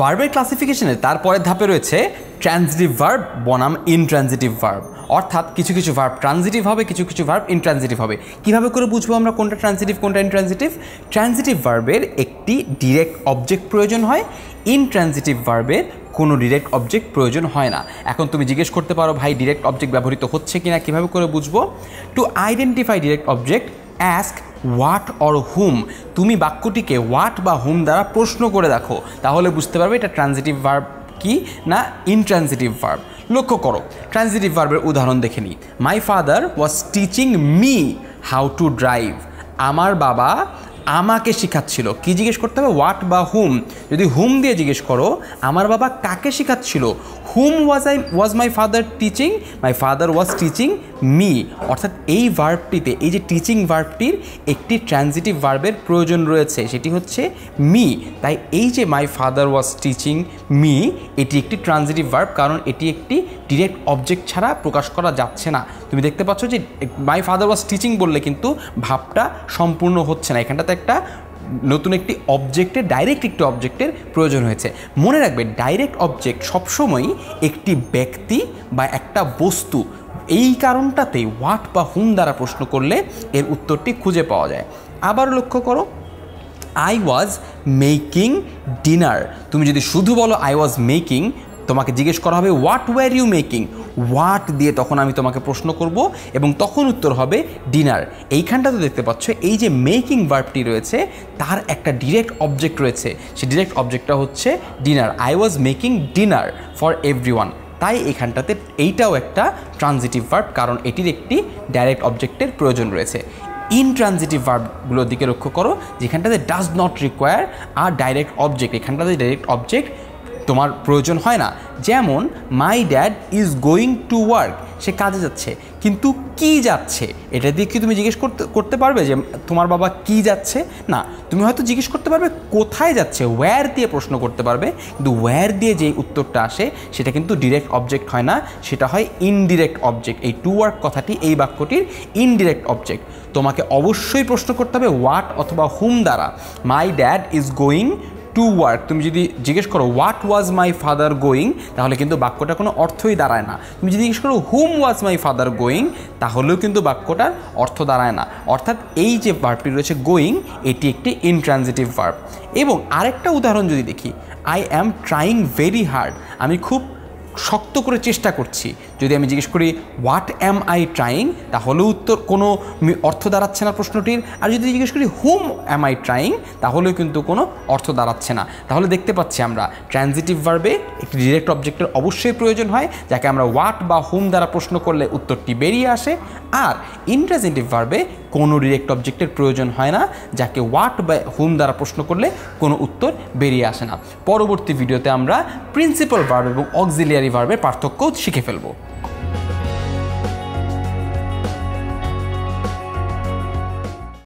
ভার্বের ক্লাসিফিকেশনে তারপরের ধাপে রয়েছে ট্রানজিটিভ ভার্ব বনাম ইনট্রানজিটিভ ভার্ব অর্থাৎ কিছু কিছু ভার্ব ট্রানজিটিভ হবে কিছু কিছু ভার্ব ইনট্রানজিটিভ হবে কিভাবে করে বুঝবো আমরা কোনটা ট্রানজিটিভ কোনটা ইনট্রানজিটিভ ট্রানজিটিভ ভার্বের একটি ডিরেক্ট অবজেক্ট প্রয়োজন হয় ইনট্রানজিটিভ ভার্বের কোনো ডিরেক্ট অবজেক্ট প্রয়োজন হয় না এখন তুমি জিজ্ঞেস করতে পারো ভাই ডিরেক্ট অবজেক্ট ব্যবহৃত হচ্ছে কি না কীভাবে করে বুঝবো to identify direct object ask what or whom তুমি বাক্যটিকে হোয়াট বা হুম দ্বারা প্রশ্ন করে দেখো তাহলে বুঝতে পারবে এটা ট্রানজিটিভ ভার্ব কি না ইনট্রানজিটিভ ভার্ব লক্ষ্য করো ট্রানজিটিভ ভার্বের উদাহরণ দেখে নিই my father was teaching me how to drive আমার বাবা আমাকে শেখাচ্ছিল কি জিজ্ঞেস করতে হবে হোয়াট বা হুম যদি হুম দিয়ে জিজ্ঞেস করো আমার বাবা কাকে শেখাচ্ছিল whom was I was my father teaching my father was teaching me অর্থাৎ এই ভার্বটিতে এই যে টিচিং ভার্বটির একটি ট্রানজিটিভ ভার্বের প্রয়োজন রয়েছে সেটি হচ্ছে মি তাই এই যে my father was teaching me এটি একটি ট্রানজিটিভ ভার্ব কারণ এটি একটি ডিরেক্ট অবজেক্ট ছাড়া প্রকাশ করা যাচ্ছে না তুমি দেখতে পাচ্ছ যে মাই ফাদার ওয়াজ টিচিং বললে কিন্তু ভাবটা সম্পূর্ণ হচ্ছে না এখানটাতে একটা নতুন একটি অবজেক্টে ডাইরেক্ট একটি অবজেক্টের প্রয়োজন হয়েছে মনে রাখবে ডাইরেক্ট অবজেক্ট সবসময়ই একটি ব্যক্তি বা একটা বস্তু এই কারণটাতেই হোয়াট বা হুম দ্বারা প্রশ্ন করলে এর উত্তরটি খুঁজে পাওয়া যায় আবার লক্ষ্য করো আই ওয়াজ মেকিং ডিনার তুমি যদি শুধু বলো আই ওয়াজ মেকিং তোমাকে জিজ্ঞেস করা হবে what were you making what দিয়ে তখন আমি তোমাকে প্রশ্ন করব এবং তখন উত্তর হবে ডিনার এইখানটাতে দেখতে পাচ্ছ এই যে মেকিং ভার্বটি রয়েছে তার একটা ডিরেক্ট অবজেক্ট রয়েছে সে ডিরেক্ট অবজেক্টটা হচ্ছে dinner I was making dinner for everyone তাই এখানটাতে এইটাও একটা ট্রানজিটিভ ভার্ব কারণ এটির একটি ডাইরেক্ট অবজেক্টের প্রয়োজন রয়েছে ইনট্রানজিটিভ ভার্বগুলোর দিকে লক্ষ্য করো যেখানটাতে does not require a direct object এখানটাতে ডাইরেক্ট অবজেক্ট তোমার প্রয়োজন হয় না যেমন my dad is going to work সে কাজে যাচ্ছে কিন্তু কি যাচ্ছে এটা দিয়ে কি তুমি জিজ্ঞেস করতে করতে পারবে যে তোমার বাবা কি যাচ্ছে না তুমি হয়তো জিজ্ঞেস করতে পারবে কোথায় যাচ্ছে ওয়্যার দিয়ে প্রশ্ন করতে পারবে কিন্তু ওয়্যার দিয়ে যে উত্তরটা আসে সেটা কিন্তু ডিরেক্ট অবজেক্ট হয় না সেটা হয় ইনডিরেক্ট অবজেক্ট এই টু ওয়ার্ক কথাটি এই বাক্যটির ইনডিরেক্ট অবজেক্ট তোমাকে অবশ্যই প্রশ্ন করতে হবে হোয়াট অথবা হুম দ্বারা my dad is going to work তুমি যদি জিজ্ঞেস করো what was my father going তাহলে কিন্তু বাক্যটা কোনো অর্থই দাঁড়ায় না তুমি যদি জিজ্ঞেস করো হুম ওয়াজ মাই ফাদার গোয়িং তাহলেও কিন্তু বাক্যটার অর্থ দাঁড়ায় না অর্থাৎ এই যে ভার্বটি রয়েছে গোয়িং এটি একটি ইনট্রানজিটিভ ভার্ব এবং আরেকটা উদাহরণ যদি দেখি I am trying very hard আমি খুব শক্ত করে চেষ্টা করছি যদি আমি জিজ্ঞেস করি হোয়াট অ্যাম আই ট্রাইং তাহলে উত্তর কোনো অর্থ দাঁড়াচ্ছে না প্রশ্নটির আর যদি জিজ্ঞেস করি হুম অ্যাম আই ট্রাইং তাহলেও কিন্তু কোনো অর্থ দাঁড়াচ্ছে না তাহলে দেখতে পাচ্ছি আমরা ট্রানজিটিভ ভার্বে একটি ডিরেক্ট অবজেক্টের অবশ্যই প্রয়োজন হয় যাকে আমরা হোয়াট বা হুম দ্বারা প্রশ্ন করলে উত্তরটি বেরিয়ে আসে আর ইনট্রাজেন্টিভ ভার্বে কোনো ডিরেক্ট অবজেক্টের প্রয়োজন হয় না যাকে হোয়াট বা হুম দ্বারা প্রশ্ন করলে কোনো উত্তর বেরিয়ে আসে না পরবর্তী ভিডিওতে আমরা প্রিন্সিপাল ভার্ব এবং অক্সিলিয়ারি ভার্বের পার্থক্যও শিখে ফেলবো